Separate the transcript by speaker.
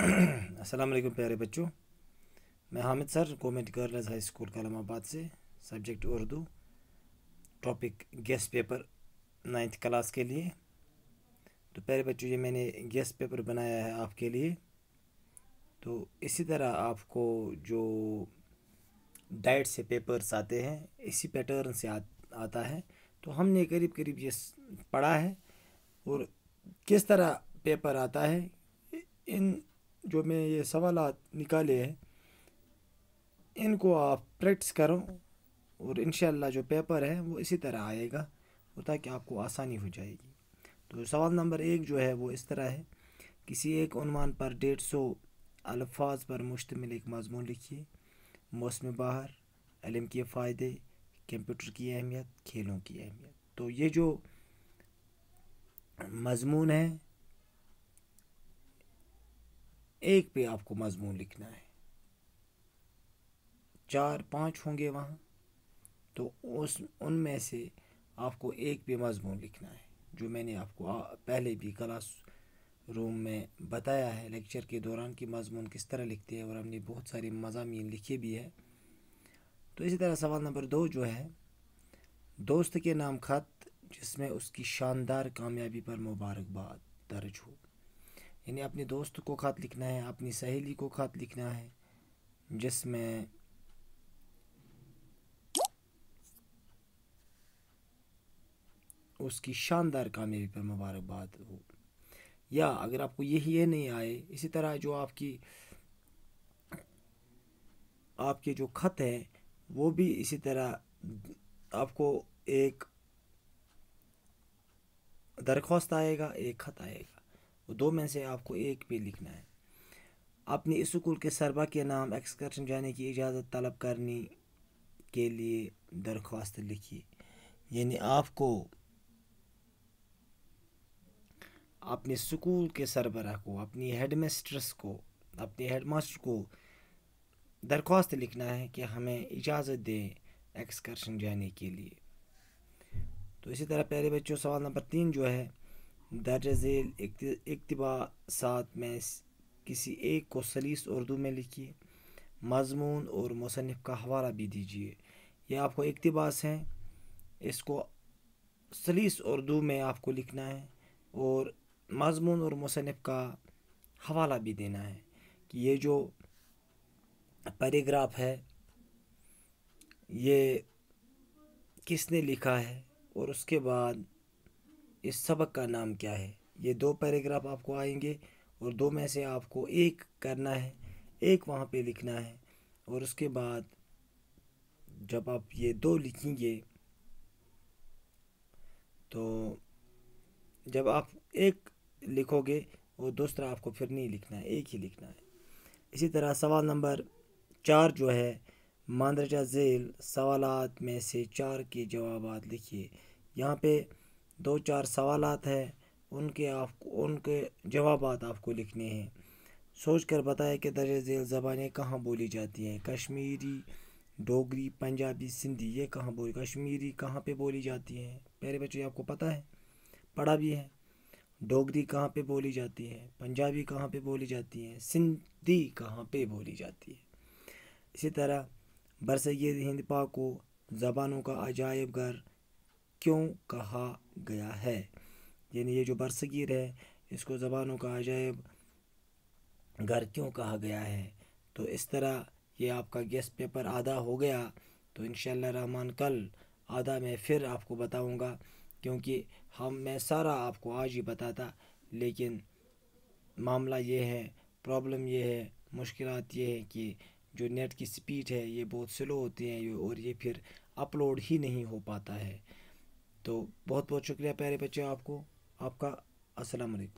Speaker 1: अस्सलाम प्यारे बच्चों मैं Hamid sir government girls high school Kalamabad से subject Urdu topic guess paper ninth class के लिए तो प्यारे बच्चों ये मैंने गेस पेपर बनाया है आपके लिए तो इसी तरह आपको जो डाइट से पेपर्स आते हैं इसी पैटर्न से आ, आता है तो हमने करीब करीब ये पढ़ा है और किस तरह पेपर आता है इन जो मैं ये सवाल निकाले हैं इनको आप प्रैक्टिस करो और इन जो पेपर है वो इसी तरह आएगा और ताकि आपको आसानी हो जाएगी तो सवाल नंबर एक जो है वो इस तरह है किसी एक अनुमान पर डेढ़ सौ अल्फाज पर मुश्तमिल एक मजमून लिखिए मौसम बाहर इलम के फ़ायदे कंप्यूटर की अहमियत खेलों की अहमियत तो ये जो मजमून है एक पे आपको मजमून लिखना है चार पांच होंगे वहाँ तो उस उनमें से आपको एक पे मजमून लिखना है जो मैंने आपको पहले भी क्लास रूम में बताया है लेक्चर के दौरान कि मजमून किस तरह लिखते हैं और हमने बहुत सारे मजामी लिखे भी है तो इसी तरह सवाल नंबर दो जो है दोस्त के नाम खत जिसमें उसकी शानदार कामयाबी पर मुबारकबाद दर्ज हो यानी अपने दोस्त को ख़त लिखना है अपनी सहेली को ख़त लिखना है जिसमें उसकी शानदार कामयाबी पर मुबारकबाद हो या अगर आपको यही ये नहीं आए इसी तरह जो आपकी आपके जो ख़त हैं वो भी इसी तरह आपको एक दरख्वास्त आएगा एक ख़त आएगा दो में से आपको एक पे लिखना है अपने स्कूल के सरबा के नाम एक्सकर्शन जाने की इजाज़त तलब करने के लिए दरख्वास्त लिखी यानी आपको अपने स्कूल के सरबरा को अपनी हेड मिस्ट्रेस को अपने हेड मास्टर को दरख्वास्त लिखना है कि हमें इजाज़त दें एक्सकर्शन जाने के लिए तो इसी तरह प्यारे बच्चों सवाल नंबर तीन जो है दर्ज झेल इकतबासात में किसी एक को सलीस उर्दू में लिखिए मजमून और मुसनफ़ का हवाला भी दीजिए ये आपको इकतबास हैं इसको सलीस उर्दू में आपको लिखना है और मजमून और मुसनफ़ का हवाला भी देना है कि ये जो पैराग्राफ है ये किसने लिखा है और उसके बाद इस सबक का नाम क्या है ये दो पैराग्राफ आपको आएंगे और दो में से आपको एक करना है एक वहाँ पे लिखना है और उसके बाद जब आप ये दो लिखेंगे तो जब आप एक लिखोगे और दूसरा आपको फिर नहीं लिखना है एक ही लिखना है इसी तरह सवाल नंबर चार जो है मंदरजा झेल सवालात में से चार के जवाब लिखिए यहाँ पे दो चार सवाल हैं उनके आप उनके जवाब आपको लिखने हैं सोच कर बताएं कि दर्ज झेल ज़बानें कहाँ बोली जाती हैं कश्मीरी डोगरी पंजाबी सिंधी ये कहाँ बोली कश्मीरी कहाँ पे बोली जाती है मेरे बच्चों आपको पता है पढ़ा भी है डोगरी कहाँ पे बोली जाती है पंजाबी कहाँ पे बोली जाती है सिंधी कहाँ पे बोली जाती है इसी तरह बरसैद हिंद पा को ज़बानों का अजायब घर क्यों कहा गया है यानी ये जो बरसगीर है इसको ज़बानों का अजायब घर क्यों कहा गया है तो इस तरह ये आपका गेस्ट पेपर आधा हो गया तो इन रहमान कल आधा मैं फिर आपको बताऊंगा क्योंकि हम मैं सारा आपको आज ही बताता लेकिन मामला ये है प्रॉब्लम ये है मुश्किल ये है कि जो नेट की स्पीड है ये बहुत स्लो होती है और ये फिर अपलोड ही नहीं हो पाता है तो बहुत बहुत शुक्रिया प्यारे बच्चों आपको आपका अस्सलाम